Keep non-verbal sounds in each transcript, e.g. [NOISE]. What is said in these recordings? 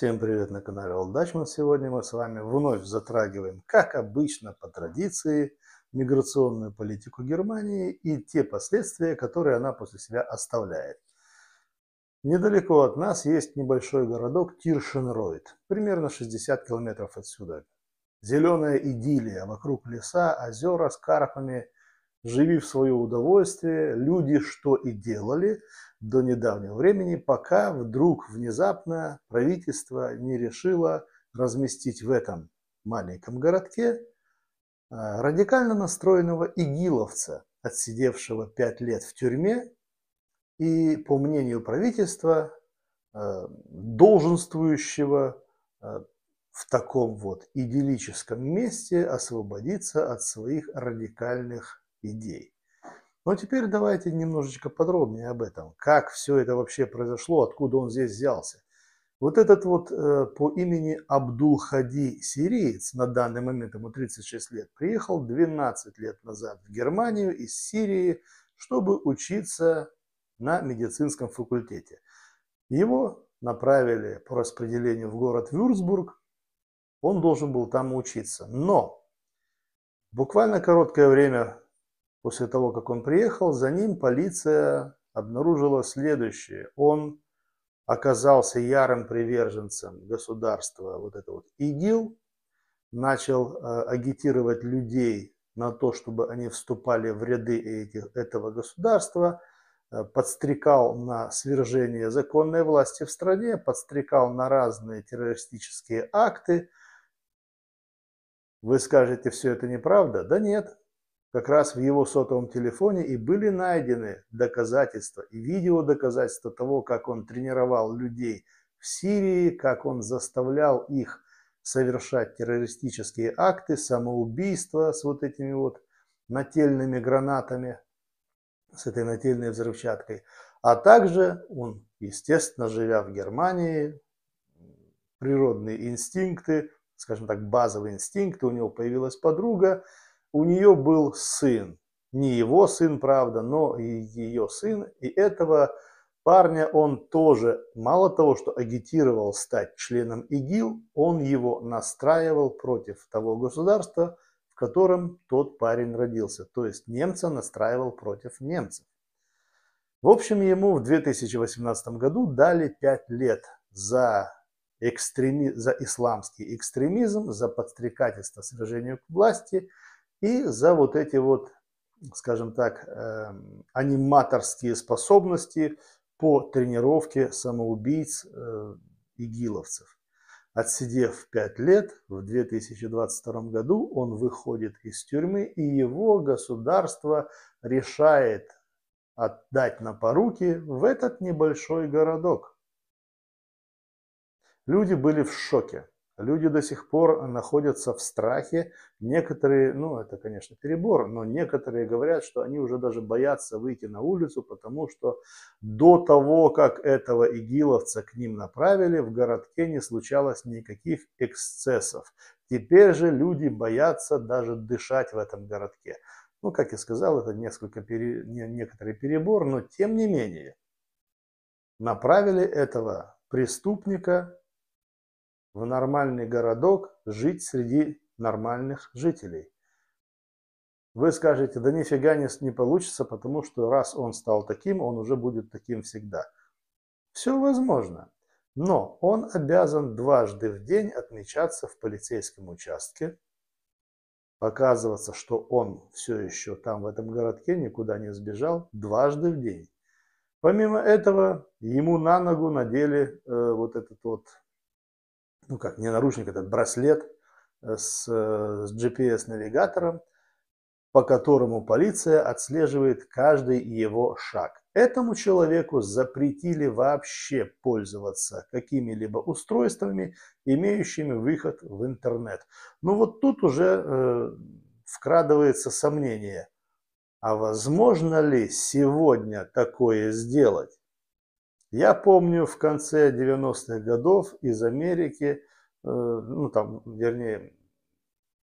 Всем привет на канале Алдачман. Сегодня мы с вами вновь затрагиваем, как обычно, по традиции, миграционную политику Германии и те последствия, которые она после себя оставляет. Недалеко от нас есть небольшой городок Тиршенройд, примерно 60 километров отсюда. Зеленая идиллия, вокруг леса, озера с карпами – живи в свое удовольствие, люди что и делали до недавнего времени, пока вдруг внезапно правительство не решило разместить в этом маленьком городке а, радикально настроенного игиловца, отсидевшего пять лет в тюрьме и, по мнению правительства, а, долженствующего а, в таком вот идиллическом месте освободиться от своих радикальных идей. Но теперь давайте немножечко подробнее об этом. Как все это вообще произошло, откуда он здесь взялся. Вот этот вот э, по имени Абдул-Хади сириец, на данный момент ему 36 лет, приехал 12 лет назад в Германию из Сирии, чтобы учиться на медицинском факультете. Его направили по распределению в город Вюрцбург, он должен был там учиться. Но буквально короткое время После того, как он приехал, за ним полиция обнаружила следующее. Он оказался ярым приверженцем государства, вот это вот ИГИЛ, начал э, агитировать людей на то, чтобы они вступали в ряды этих, этого государства, э, подстрекал на свержение законной власти в стране, подстрекал на разные террористические акты. Вы скажете, все это неправда? Да нет, как раз в его сотовом телефоне и были найдены доказательства и видео доказательства того, как он тренировал людей в Сирии, как он заставлял их совершать террористические акты, самоубийства с вот этими вот нательными гранатами, с этой нательной взрывчаткой. А также он, естественно, живя в Германии, природные инстинкты, скажем так, базовые инстинкты, у него появилась подруга – у нее был сын. Не его сын, правда, но и ее сын. И этого парня он тоже, мало того, что агитировал стать членом ИГИЛ, он его настраивал против того государства, в котором тот парень родился. То есть немца настраивал против немцев. В общем, ему в 2018 году дали 5 лет за, экстреми... за исламский экстремизм, за подстрекательство свержению к власти – и за вот эти вот, скажем так, эм, аниматорские способности по тренировке самоубийц э, игиловцев. Отсидев 5 лет, в 2022 году он выходит из тюрьмы, и его государство решает отдать на поруки в этот небольшой городок. Люди были в шоке. Люди до сих пор находятся в страхе. Некоторые, ну это, конечно, перебор, но некоторые говорят, что они уже даже боятся выйти на улицу, потому что до того, как этого игиловца к ним направили, в городке не случалось никаких эксцессов. Теперь же люди боятся даже дышать в этом городке. Ну, как я сказал, это несколько пере... некоторый перебор, но тем не менее направили этого преступника в нормальный городок жить среди нормальных жителей. Вы скажете, да нифига не, не получится, потому что раз он стал таким, он уже будет таким всегда. Все возможно. Но он обязан дважды в день отмечаться в полицейском участке, показываться, что он все еще там в этом городке, никуда не сбежал, дважды в день. Помимо этого, ему на ногу надели э, вот этот вот ну как, не наручник, а этот браслет э, с, э, с GPS-навигатором, по которому полиция отслеживает каждый его шаг. Этому человеку запретили вообще пользоваться какими-либо устройствами, имеющими выход в интернет. Ну вот тут уже э, вкрадывается сомнение, а возможно ли сегодня такое сделать? Я помню в конце 90-х годов из Америки, э, ну там, вернее,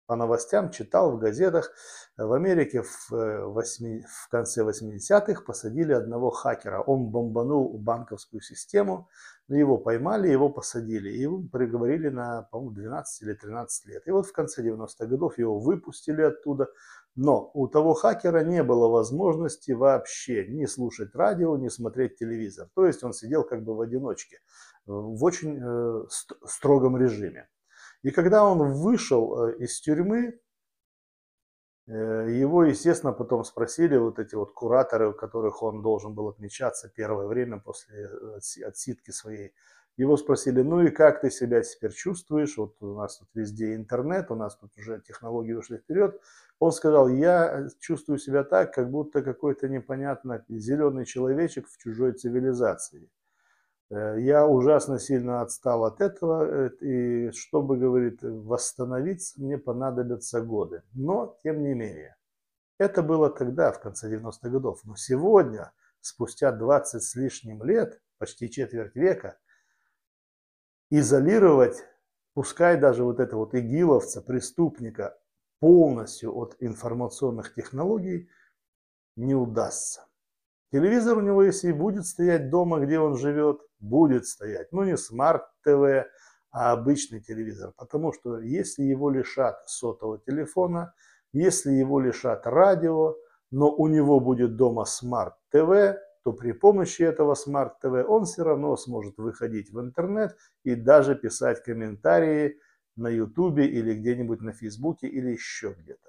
по новостям читал в газетах, в Америке в, 8, э, в конце 80-х посадили одного хакера. Он бомбанул банковскую систему, его поймали, его посадили. И его приговорили на, по-моему, 12 или 13 лет. И вот в конце 90-х годов его выпустили оттуда. Но у того хакера не было возможности вообще не слушать радио, не смотреть телевизор. То есть он сидел как бы в одиночке, в очень э, строгом режиме. И когда он вышел э, из тюрьмы, э, его, естественно, потом спросили вот эти вот кураторы, у которых он должен был отмечаться первое время после э, отсидки своей. Его спросили, ну и как ты себя теперь чувствуешь? Вот у нас тут везде интернет, у нас тут уже технологии ушли вперед. Он сказал, я чувствую себя так, как будто какой-то непонятно зеленый человечек в чужой цивилизации. Э, я ужасно сильно отстал от этого, э, и чтобы, говорит, восстановиться, мне понадобятся годы. Но, тем не менее, это было тогда, в конце 90-х годов. Но сегодня, спустя 20 с лишним лет, почти четверть века, изолировать, пускай даже вот этого вот игиловца, преступника, полностью от информационных технологий не удастся. Телевизор у него, если и будет стоять дома, где он живет, будет стоять, ну не смарт-ТВ, а обычный телевизор. Потому что если его лишат сотового телефона, если его лишат радио, но у него будет дома смарт-ТВ, то при помощи этого смарт-ТВ он все равно сможет выходить в интернет и даже писать комментарии на Ютубе или где-нибудь на Фейсбуке или еще где-то.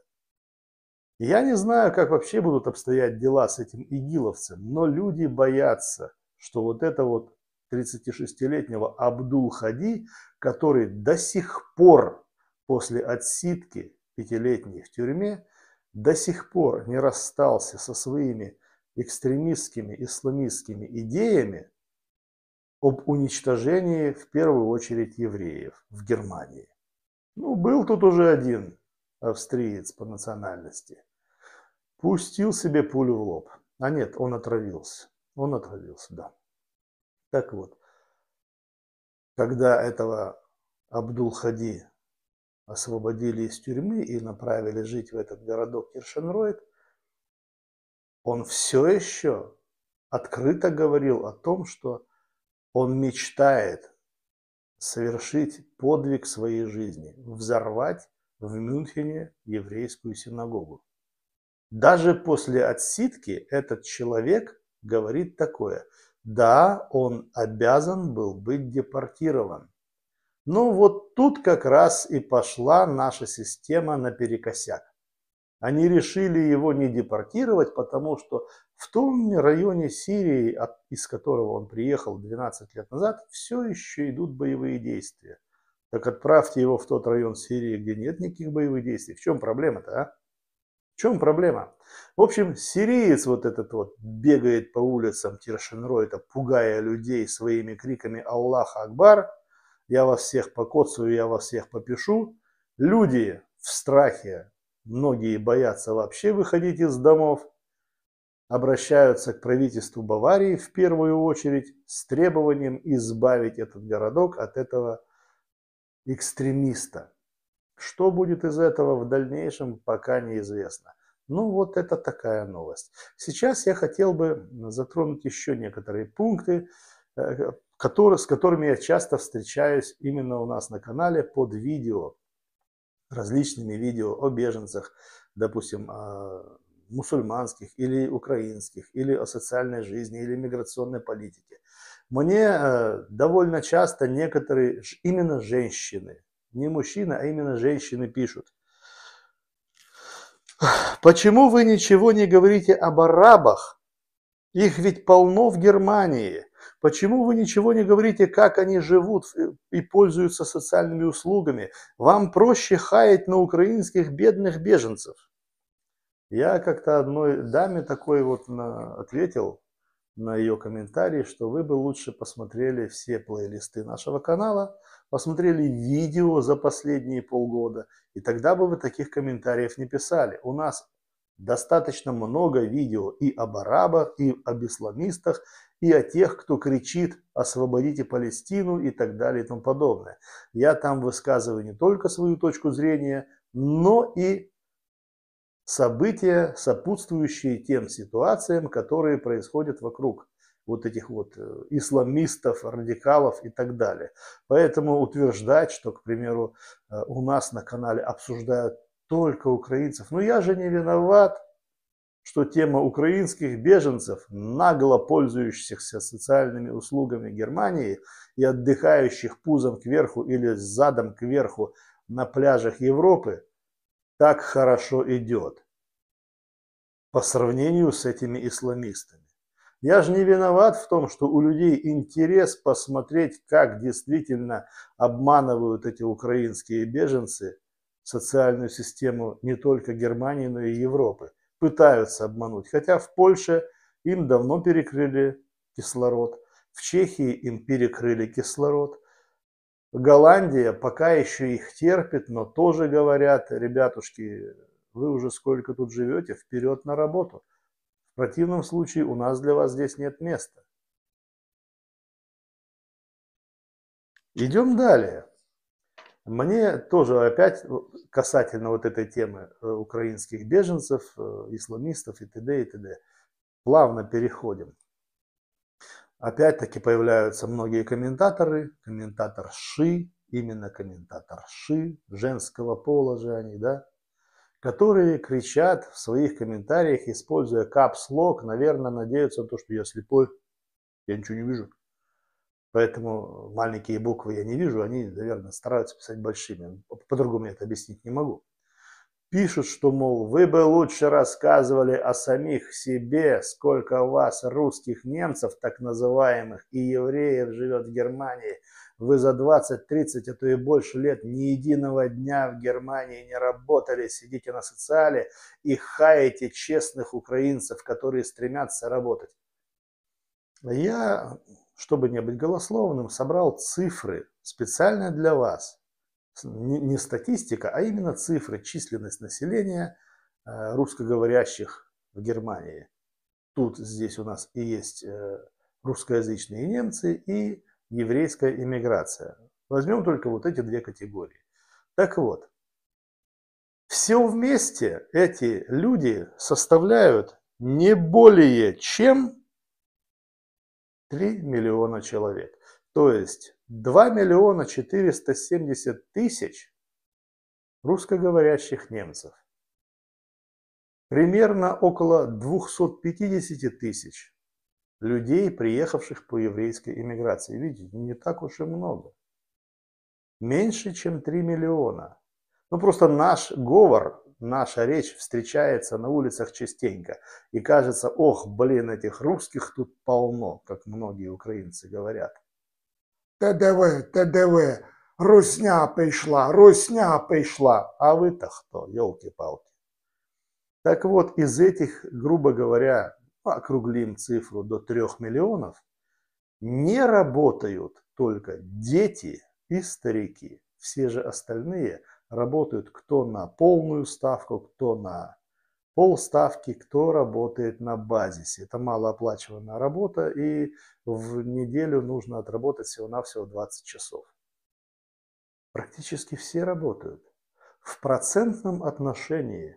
Я не знаю, как вообще будут обстоять дела с этим игиловцем, но люди боятся, что вот это вот 36-летнего Абдул-Хади, который до сих пор после отсидки пятилетней в тюрьме до сих пор не расстался со своими экстремистскими исламистскими идеями об уничтожении в первую очередь евреев в Германии. Ну, был тут уже один австриец по национальности. Пустил себе пулю в лоб. А нет, он отравился. Он отравился, да. Так вот, когда этого Абдул-Хади освободили из тюрьмы и направили жить в этот городок Киршенройд, он все еще открыто говорил о том, что он мечтает совершить подвиг своей жизни, взорвать в Мюнхене еврейскую синагогу. Даже после отсидки этот человек говорит такое. Да, он обязан был быть депортирован. Ну вот тут как раз и пошла наша система наперекосяк. Они решили его не депортировать, потому что в том районе Сирии, из которого он приехал 12 лет назад, все еще идут боевые действия. Так отправьте его в тот район Сирии, где нет никаких боевых действий. В чем проблема-то, а? чем проблема? В общем, сириец вот этот вот бегает по улицам Тиршинройта, пугая людей своими криками «Аллах Акбар!» «Я вас всех покоцаю, я вас всех попишу!» Люди в страхе, многие боятся вообще выходить из домов, обращаются к правительству Баварии в первую очередь с требованием избавить этот городок от этого экстремиста – что будет из этого в дальнейшем, пока неизвестно. Ну вот это такая новость. Сейчас я хотел бы затронуть еще некоторые пункты, э, которые, с которыми я часто встречаюсь именно у нас на канале под видео, различными видео о беженцах, допустим, мусульманских или украинских, или о социальной жизни, или миграционной политике. Мне э, довольно часто некоторые, именно женщины, не мужчины, а именно женщины пишут. Почему вы ничего не говорите об арабах? Их ведь полно в Германии. Почему вы ничего не говорите, как они живут и пользуются социальными услугами? Вам проще хаять на украинских бедных беженцев. Я как-то одной даме такой вот ответил, на ее комментарии, что вы бы лучше посмотрели все плейлисты нашего канала, посмотрели видео за последние полгода, и тогда бы вы таких комментариев не писали. У нас достаточно много видео и об арабах, и об исламистах, и о тех, кто кричит «освободите Палестину» и так далее и тому подобное. Я там высказываю не только свою точку зрения, но и события, сопутствующие тем ситуациям, которые происходят вокруг вот этих вот э, исламистов, радикалов и так далее. Поэтому утверждать, что, к примеру, э, у нас на канале обсуждают только украинцев, ну я же не виноват, что тема украинских беженцев, нагло пользующихся социальными услугами Германии и отдыхающих пузом кверху или задом кверху на пляжах Европы, так хорошо идет по сравнению с этими исламистами. Я же не виноват в том, что у людей интерес посмотреть, как действительно обманывают эти украинские беженцы социальную систему не только Германии, но и Европы. Пытаются обмануть. Хотя в Польше им давно перекрыли кислород, в Чехии им перекрыли кислород – Голландия пока еще их терпит, но тоже говорят, ребятушки, вы уже сколько тут живете, вперед на работу. В противном случае у нас для вас здесь нет места. Идем далее. Мне тоже опять касательно вот этой темы э, украинских беженцев, э, исламистов и т.д. и т.д. Плавно переходим. Опять-таки появляются многие комментаторы, комментатор Ши, именно комментатор Ши женского пола же они, да, которые кричат в своих комментариях, используя капслог, наверное, надеются на то, что я слепой, я ничего не вижу. Поэтому маленькие буквы я не вижу, они, наверное, стараются писать большими. По-другому я это объяснить не могу. Пишут, что, мол, вы бы лучше рассказывали о самих себе, сколько у вас русских немцев, так называемых, и евреев живет в Германии. Вы за 20-30, а то и больше лет ни единого дня в Германии не работали, сидите на социале и хаете честных украинцев, которые стремятся работать. Я, чтобы не быть голословным, собрал цифры специально для вас не статистика, а именно цифры, численность населения э, русскоговорящих в Германии. Тут здесь у нас и есть э, русскоязычные немцы и еврейская иммиграция. Возьмем только вот эти две категории. Так вот, все вместе эти люди составляют не более чем 3 миллиона человек. То есть 2 миллиона 470 тысяч русскоговорящих немцев. Примерно около 250 тысяч людей, приехавших по еврейской иммиграции. Видите, не так уж и много. Меньше, чем 3 миллиона. Ну просто наш говор, наша речь встречается на улицах частенько. И кажется, ох, блин, этих русских тут полно, как многие украинцы говорят. ТДВ, ТДВ, русня пришла, русня пришла, А вы-то кто, елки-палки? Так вот, из этих, грубо говоря, округлим цифру до 3 миллионов, не работают только дети и старики. Все же остальные работают кто на полную ставку, кто на полставки, кто работает на базисе. Это малооплачиваемая работа, и в неделю нужно отработать всего-навсего 20 часов. Практически все работают. В процентном отношении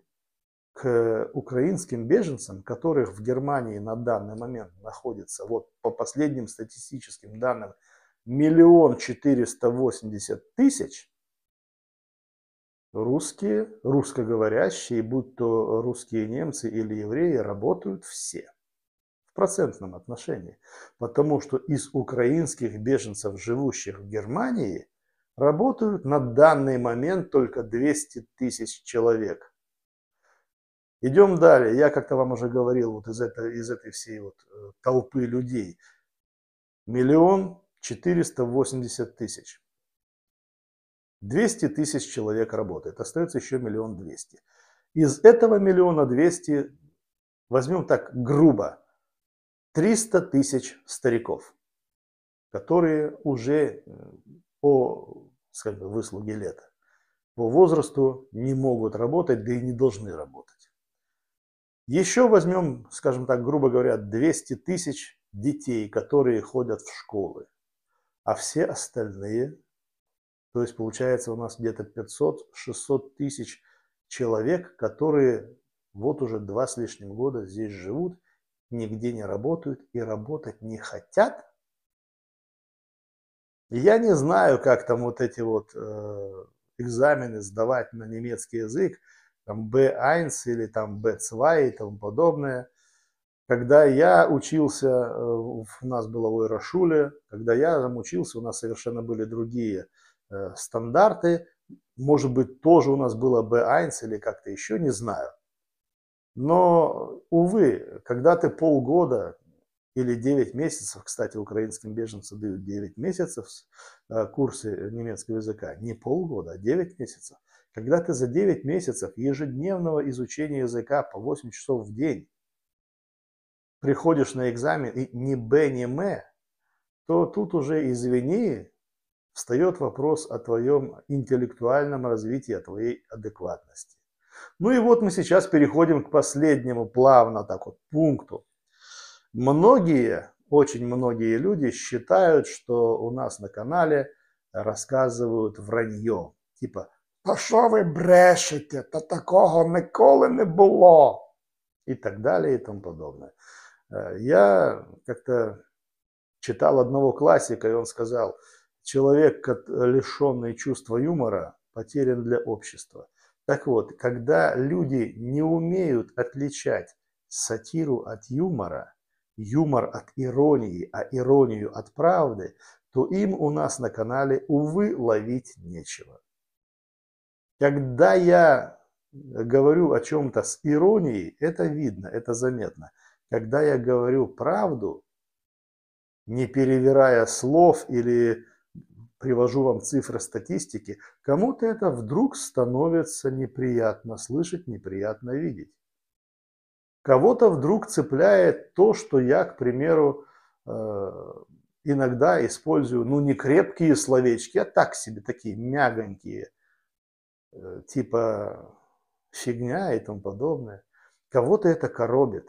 к украинским беженцам, которых в Германии на данный момент находится, вот по последним статистическим данным, миллион четыреста восемьдесят тысяч – Русские, русскоговорящие, будь то русские немцы или евреи, работают все в процентном отношении, потому что из украинских беженцев, живущих в Германии, работают на данный момент только 200 тысяч человек. Идем далее. Я как-то вам уже говорил вот из, этой из этой всей вот э, толпы людей. Миллион четыреста восемьдесят тысяч. 200 тысяч человек работает, остается еще миллион двести. Из этого миллиона двести, возьмем так грубо, 300 тысяч стариков, которые уже э, по скажем, выслуге лета по возрасту не могут работать, да и не должны работать. Еще возьмем, скажем так, грубо говоря, 200 тысяч детей, которые ходят в школы, а все остальные то есть получается у нас где-то 500-600 тысяч человек, которые вот уже два с лишним года здесь живут, нигде не работают и работать не хотят. Я не знаю, как там вот эти вот э, экзамены сдавать на немецкий язык, там B1 или там B2 и тому подобное. Когда я учился, э, у нас было в Ирашуле, когда я там учился, у нас совершенно были другие Э, стандарты. Может быть, тоже у нас было B1 или как-то еще, не знаю. Но, увы, когда ты полгода или 9 месяцев, кстати, украинским беженцам дают 9 месяцев э, курсы немецкого языка, не полгода, а 9 месяцев. Когда ты за 9 месяцев ежедневного изучения языка по 8 часов в день приходишь на экзамен и ни Б, ни М, то тут уже, извини, встает вопрос о твоем интеллектуальном развитии, о твоей адекватности. Ну и вот мы сейчас переходим к последнему плавно так вот пункту. Многие, очень многие люди считают, что у нас на канале рассказывают вранье. Типа, «Та що ви брешете? Та такого никогда не было И так далее и тому подобное. Э, я как-то читал одного классика, и он сказал – человек, лишенный чувства юмора, потерян для общества. Так вот, когда люди не умеют отличать сатиру от юмора, юмор от иронии, а иронию от правды, то им у нас на канале, увы, ловить нечего. Когда я говорю о чем-то с иронией, это видно, это заметно. Когда я говорю правду, не перевирая слов или Привожу вам цифры статистики. Кому-то это вдруг становится неприятно слышать, неприятно видеть. Кого-то вдруг цепляет то, что я, к примеру, э, иногда использую, ну, не крепкие словечки, а так себе такие мягонькие, э, типа фигня и тому подобное. Кого-то это коробит.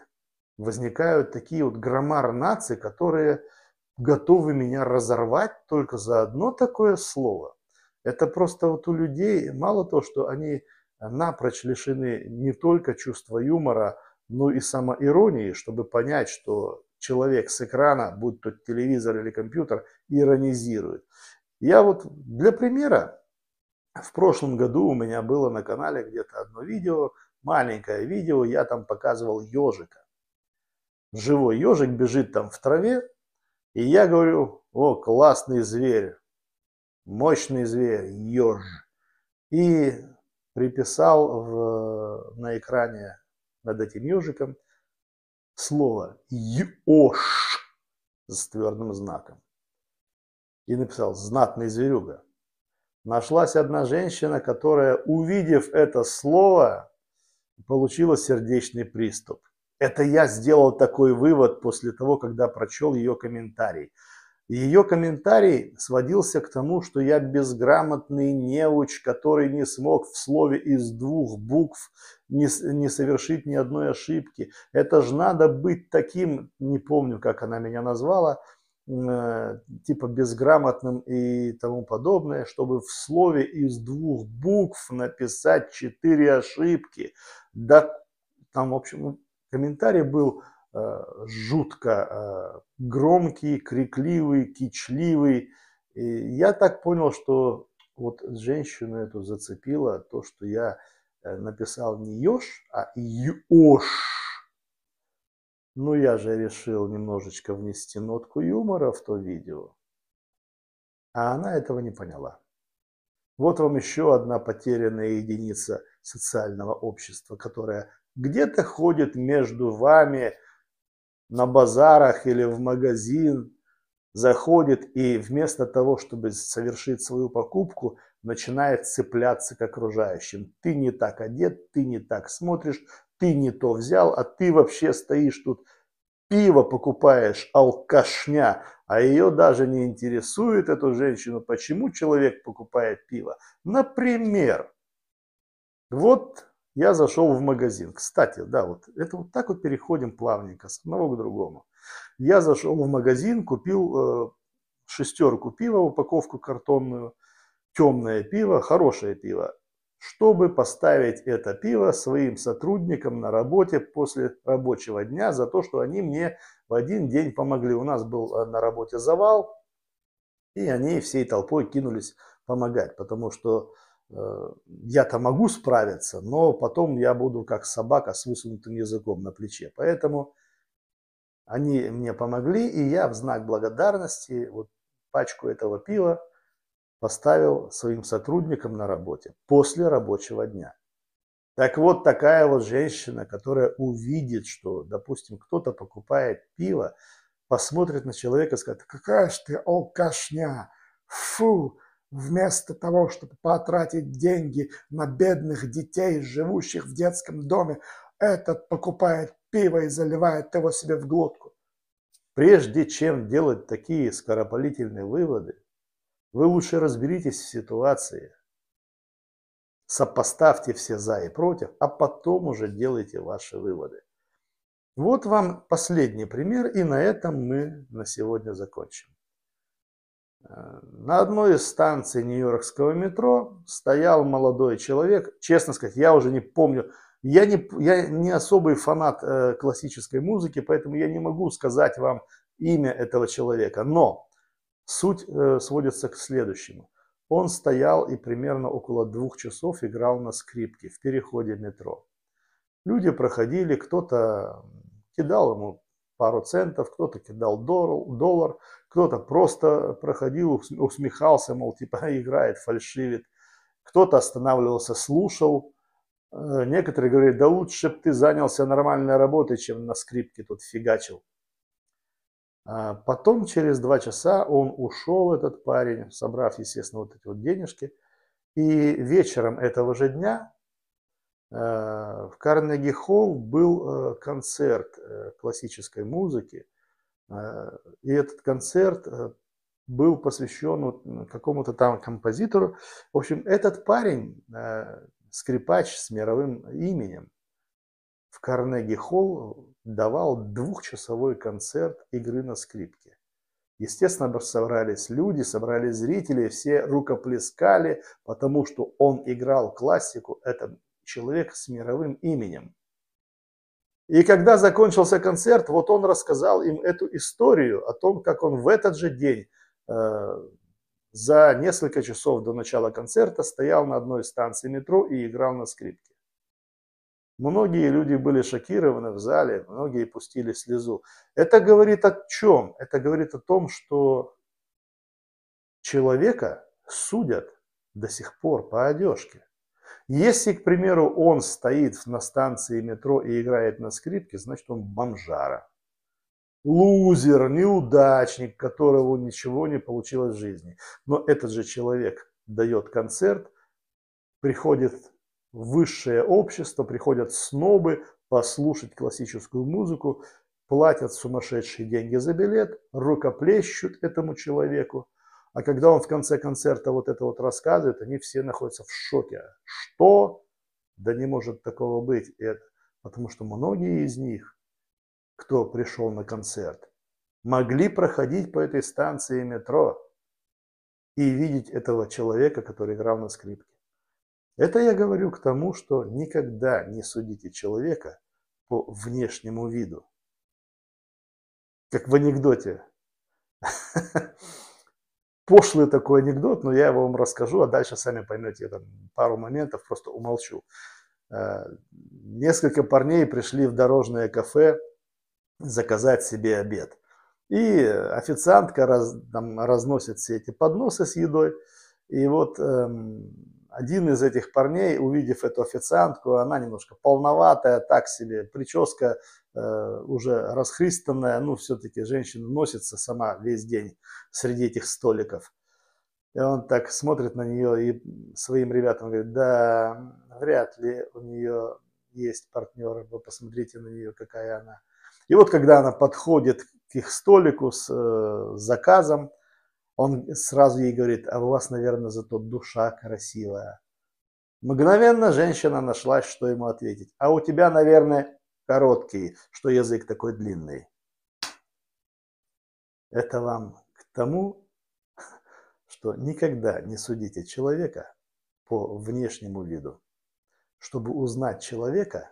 Возникают такие вот громар нации, которые готовы меня разорвать только за одно такое слово. Это просто вот у людей мало то, что они напрочь лишены не только чувства юмора, но и самоиронии, чтобы понять, что человек с экрана, будь то телевизор или компьютер, иронизирует. Я вот для примера, в прошлом году у меня было на канале где-то одно видео, маленькое видео, я там показывал ежика. Живой ежик бежит там в траве, и я говорю, о, классный зверь, мощный зверь, еж. И приписал в, на экране над этим ежиком слово «еж» с твердым знаком. И написал «знатный зверюга». Нашлась одна женщина, которая, увидев это слово, получила сердечный приступ. Это я сделал такой вывод после того, когда прочел ее комментарий. Ее комментарий сводился к тому, что я безграмотный неуч, который не смог в слове из двух букв не, не совершить ни одной ошибки. Это же надо быть таким, не помню, как она меня назвала, э, типа безграмотным и тому подобное, чтобы в слове из двух букв написать четыре ошибки. Да, там, в общем, Комментарий был э, жутко э, громкий, крикливый, кичливый. И я так понял, что вот женщину эту зацепило то, что я э, написал не еж, а еж. Ну, я же решил немножечко внести нотку юмора в то видео. А она этого не поняла. Вот вам еще одна потерянная единица социального общества, которая где-то ходит между вами на базарах или в магазин, заходит и вместо того, чтобы совершить свою покупку, начинает цепляться к окружающим. Ты не так одет, ты не так смотришь, ты не то взял, а ты вообще стоишь тут, пиво покупаешь, алкашня, а ее даже не интересует эту женщину, почему человек покупает пиво. Например, вот я зашел в магазин. Кстати, да, вот это вот так вот переходим плавненько с одного к другому. Я зашел в магазин, купил э, шестерку пива, упаковку картонную, темное пиво, хорошее пиво, чтобы поставить это пиво своим сотрудникам на работе после рабочего дня за то, что они мне в один день помогли. У нас был э, на работе завал, и они всей толпой кинулись помогать, потому что Э, я-то могу справиться, но потом я буду как собака с высунутым языком на плече. Поэтому они мне помогли, и я в знак благодарности вот пачку этого пива поставил своим сотрудникам на работе после рабочего дня. Так вот, такая вот женщина, которая увидит, что, допустим, кто-то покупает пиво, посмотрит на человека и скажет, какая же ты алкашня, фу, Вместо того, чтобы потратить деньги на бедных детей, живущих в детском доме, этот покупает пиво и заливает его себе в глотку. Прежде чем делать такие скоропалительные выводы, вы лучше разберитесь в ситуации, сопоставьте все за и против, а потом уже делайте ваши выводы. Вот вам последний пример, и на этом мы на сегодня закончим. На одной из станций Нью-Йоркского метро стоял молодой человек. Честно сказать, я уже не помню. Я не, я не особый фанат э, классической музыки, поэтому я не могу сказать вам имя этого человека. Но суть э, сводится к следующему. Он стоял и примерно около двух часов играл на скрипке в переходе метро. Люди проходили, кто-то кидал ему пару центов, кто-то кидал доллар, кто-то просто проходил, усмехался, мол, типа [LAUGHS] играет, фальшивит. Кто-то останавливался, слушал. Э, некоторые говорили, да лучше бы ты занялся нормальной работой, чем на скрипке тут фигачил. А потом через два часа он ушел, этот парень, собрав, естественно, вот эти вот денежки. И вечером этого же дня э, в Карнеги-Холл был э, концерт классической музыки Э, и этот концерт э, был посвящен какому-то там композитору. В общем, этот парень, э, скрипач с мировым именем, в Карнеги-холл давал двухчасовой концерт игры на скрипке. Естественно, собрались люди, собрались зрители, все рукоплескали, потому что он играл классику, это человек с мировым именем. И когда закончился концерт, вот он рассказал им эту историю о том, как он в этот же день э, за несколько часов до начала концерта стоял на одной станции метро и играл на скрипке. Многие люди были шокированы в зале, многие пустили слезу. Это говорит о чем? Это говорит о том, что человека судят до сих пор по одежке. Если, к примеру, он стоит на станции метро и играет на скрипке, значит он бомжара. Лузер, неудачник, которого ничего не получилось в жизни. Но этот же человек дает концерт, приходит высшее общество, приходят снобы послушать классическую музыку, платят сумасшедшие деньги за билет, рукоплещут этому человеку, а когда он в конце концерта вот это вот рассказывает, они все находятся в шоке. Что? Да не может такого быть. Это потому что многие из них, кто пришел на концерт, могли проходить по этой станции метро и видеть этого человека, который играл на скрипке. Это я говорю к тому, что никогда не судите человека по внешнему виду. Как в анекдоте. [LAUGHS] пошлый такой анекдот, но я его вам расскажу, а дальше сами поймете, я там пару моментов просто умолчу. Э, несколько парней пришли в дорожное кафе заказать себе обед. И официантка раз, там, разносит все эти подносы с едой. И вот эм, один из этих парней, увидев эту официантку, она немножко полноватая, так себе, прическа Э, уже расхристанная, ну, все-таки женщина носится сама весь день среди этих столиков. И он так смотрит на нее и своим ребятам говорит, да, вряд ли у нее есть партнер, вы посмотрите на нее, какая она. И вот когда она подходит к их столику с, э, с заказом, он сразу ей говорит, а у вас, наверное, зато душа красивая. Мгновенно женщина нашлась, что ему ответить. А у тебя, наверное, короткий, что язык такой длинный. Это вам к тому, что никогда не судите человека по внешнему виду. Чтобы узнать человека,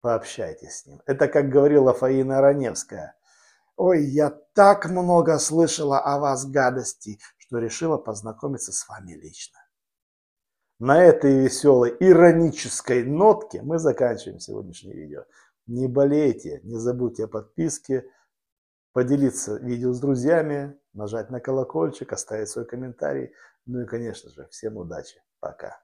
пообщайтесь с ним. Это, как говорила Фаина Раневская. «Ой, я так много слышала о вас гадости, что решила познакомиться с вами лично». На этой веселой, иронической нотке мы заканчиваем сегодняшнее видео. Не болейте, не забудьте о подписке, поделиться видео с друзьями, нажать на колокольчик, оставить свой комментарий. Ну и, конечно же, всем удачи. Пока.